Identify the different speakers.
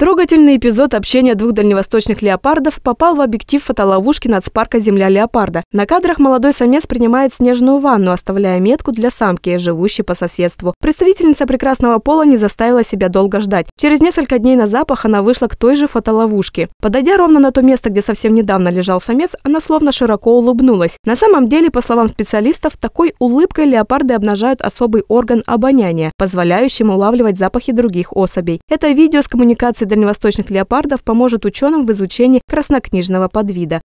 Speaker 1: Трогательный эпизод общения двух дальневосточных леопардов попал в объектив фотоловушки нацпарка «Земля леопарда». На кадрах молодой самец принимает снежную ванну, оставляя метку для самки, живущей по соседству. Представительница прекрасного пола не заставила себя долго ждать. Через несколько дней на запах она вышла к той же фотоловушке. Подойдя ровно на то место, где совсем недавно лежал самец, она словно широко улыбнулась. На самом деле, по словам специалистов, такой улыбкой леопарды обнажают особый орган обоняния, позволяющим улавливать запахи других особей. Это видео с коммуникацией дальневосточных леопардов поможет ученым в изучении краснокнижного подвида.